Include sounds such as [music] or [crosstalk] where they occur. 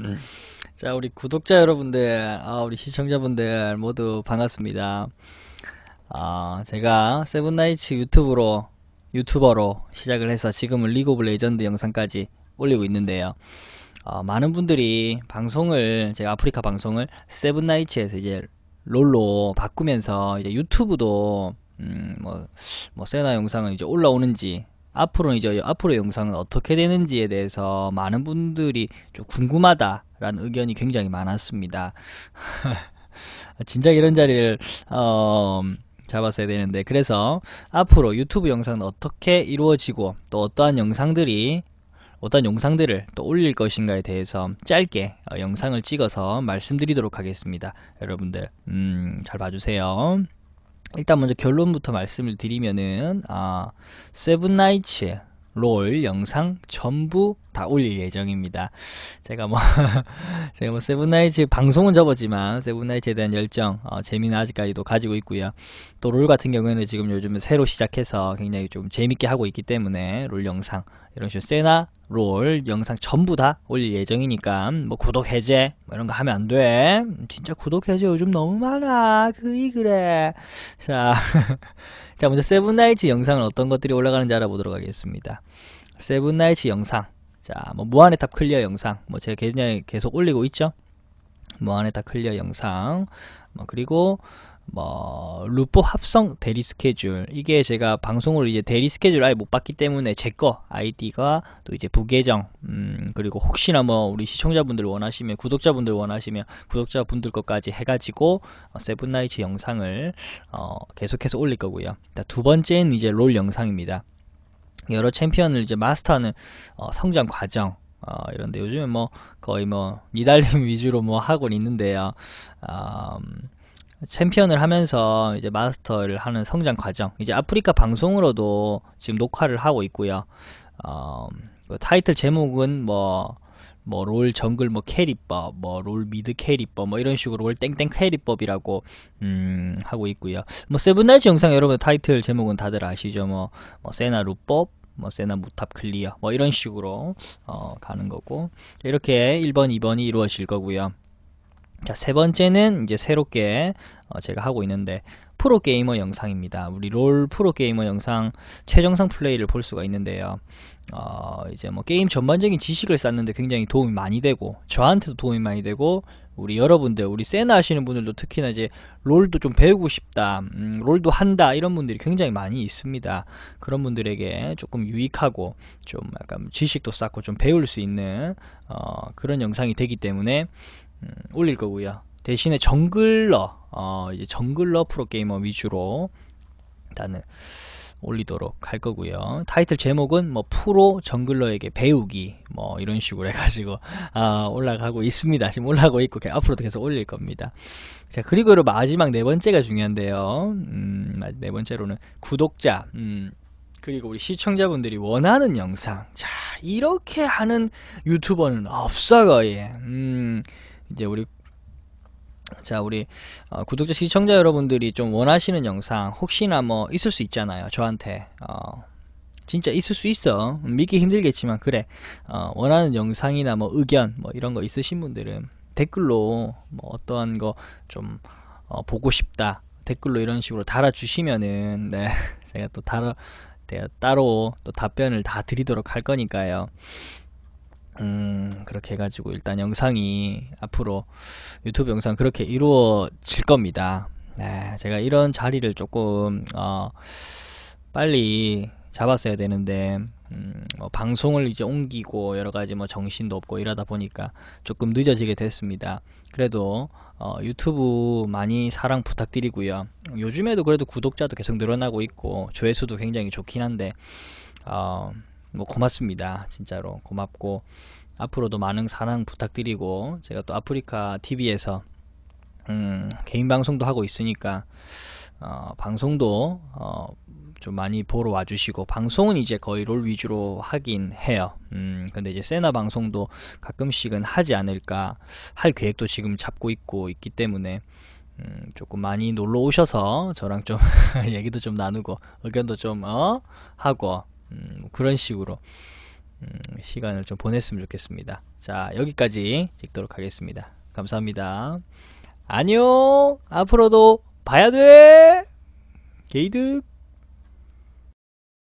음. 자 우리 구독자 여러분들 아, 우리 시청자분들 모두 반갑습니다 아, 제가 세븐나이츠 유튜브로 유튜버로 시작을 해서 지금은 리그 오브 레전드 영상까지 올리고 있는데요 아, 많은 분들이 방송을 제가 아프리카 방송을 세븐나이츠에서 이제 롤로 바꾸면서 이제 유튜브도 음, 뭐, 뭐 세나 영상은 이제 올라오는지 앞으로 이제 앞으로 영상은 어떻게 되는지에 대해서 많은 분들이 좀 궁금하다라는 의견이 굉장히 많았습니다. [laughs] 진작 이런 자리를 어, 잡았어야 되는데 그래서 앞으로 유튜브 영상은 어떻게 이루어지고 또 어떠한 영상들이 어떤 영상들을 또 올릴 것인가에 대해서 짧게 어, 영상을 찍어서 말씀드리도록 하겠습니다. 여러분들 음, 잘 봐주세요. 일단 먼저 결론부터 말씀을 드리면은 아세븐나이츠롤 영상 전부 다 올릴 예정입니다. 제가 뭐 [laughs] 제가 뭐 세븐나이츠 방송은 접었지만 세븐나이츠에 대한 열정 어, 재미는 아직까지도 가지고 있고요. 또 롤 같은 경우에는 지금 요즘에 새로 시작해서 굉장히 좀 재밌게 하고 있기 때문에 롤 영상 이런 식으로 세나 롤 영상 전부 다 올릴 예정이니까 뭐 구독 해제 뭐 이런 거 하면 안 돼 진짜 구독 해제 요즘 너무 많아 그이 그래 자, [laughs] 자 먼저 세븐나이츠 영상은 어떤 것들이 올라가는지 알아보도록 하겠습니다 세븐나이츠 영상 자 뭐 무한의 탑 클리어 영상 뭐 제가 계 계속 올리고 있죠 무한의 탑 클리어 영상 뭐 그리고 뭐 루프 합성 대리 스케줄 이게 제가 방송으로 이제 대리 스케줄 아예 못 봤기 때문에 제 거 아이디가 또 이제 부계정 음 그리고 혹시나 뭐 우리 시청자분들 원하시면 구독자분들 원하시면 구독자분들 것까지 해가지고 어, 세븐나이츠 영상을 어, 계속해서 올릴 거고요. 두 번째는 이제 롤 영상입니다. 여러 챔피언을 이제 마스터하는 어, 성장 과정 어, 이런데 요즘에 뭐 거의 뭐 니달림 [laughs] 위주로 뭐 하고 있는데요. 음, 챔피언을 하면서 이제 마스터를 하는 성장 과정 이제 아프리카 방송으로도 지금 녹화를 하고 있고요 어, 그 타이틀 제목은 뭐 뭐 롤 정글 뭐 캐리법 뭐 롤 미드 캐리법 뭐 이런 식으로 롤 땡땡 캐리법이라고 음, 하고 있고요 뭐 세븐나이츠 영상 여러분 타이틀 제목은 다들 아시죠 뭐, 뭐 세나 루법 뭐 세나 무탑 클리어 뭐 이런 식으로 어, 가는 거고 이렇게 1번 2번이 이루어질 거고요 자, 세 번째는 이제 새롭게 어, 제가 하고 있는데 프로게이머 영상입니다. 우리 롤 프로게이머 영상 최정상 플레이를 볼 수가 있는데요. 어, 이제 뭐 게임 전반적인 지식을 쌓는데 굉장히 도움이 많이 되고 저한테도 도움이 많이 되고 우리 여러분들 우리 세나 하시는 분들도 특히나 이제 롤도 좀 배우고 싶다 음, 롤도 한다 이런 분들이 굉장히 많이 있습니다 그런 분들에게 조금 유익하고 좀 약간 지식도 쌓고 좀 배울 수 있는 어, 그런 영상이 되기 때문에 음, 올릴 거고요. 대신에 정글러, 어, 이제 정글러 프로게이머 위주로 일단 올리도록 할 거고요. 타이틀 제목은 뭐 프로 정글러에게 배우기 뭐 이런 식으로 해가지고 아, 올라가고 있습니다. 지금 올라가고 있고 앞으로도 계속 올릴 겁니다. 자 그리고 마지막 네 번째가 중요한데요. 음, 네 번째로는 구독자 음, 그리고 우리 시청자분들이 원하는 영상 자 이렇게 하는 유튜버는 없어 거의 음, 이제 우리 자 우리 어, 구독자 시청자 여러분들이 좀 원하시는 영상 혹시나 뭐 있을 수 있잖아요 저한테 어, 진짜 있을 수 있어 믿기 힘들겠지만 그래 어, 원하는 영상이나 뭐 의견 뭐 이런 거 있으신 분들은 댓글로 뭐 어떠한 거좀 어, 보고 싶다 댓글로 이런 식으로 달아주시면은 네 [laughs] 제가 또 달아 따로 또 답변을 다 드리도록 할 거니까요 음, 그렇게 해가지고 일단 영상이 앞으로 유튜브 영상 그렇게 이루어질 겁니다. 네, 제가 이런 자리를 조금 어, 빨리 잡았어야 되는데 음, 뭐 방송을 이제 옮기고 여러 가지 뭐 정신도 없고 이러다 보니까 조금 늦어지게 됐습니다. 그래도 어, 유튜브 많이 사랑 부탁드리고요. 요즘에도 그래도 구독자도 계속 늘어나고 있고 조회수도 굉장히 좋긴 한데 어, 뭐 고맙습니다. 진짜로 고맙고 앞으로도 많은 사랑 부탁드리고 제가 또 아프리카 TV에서 음, 개인 방송도 하고 있으니까 어, 방송도 어, 좀 많이 보러 와주시고 방송은 이제 거의 롤 위주로 하긴 해요. 음, 근데 이제 세나 방송도 가끔씩은 하지 않을까 할 계획도 지금 잡고 있고 있기 때문에 음, 조금 많이 놀러 오셔서 저랑 좀 [laughs] 얘기도 좀 나누고 의견도 좀 어? 하고 음, 그런 식으로 음, 시간을 좀 보냈으면 좋겠습니다. 자 여기까지 읽도록 하겠습니다. 감사합니다. 안녕 앞으로도 봐야 돼 게이득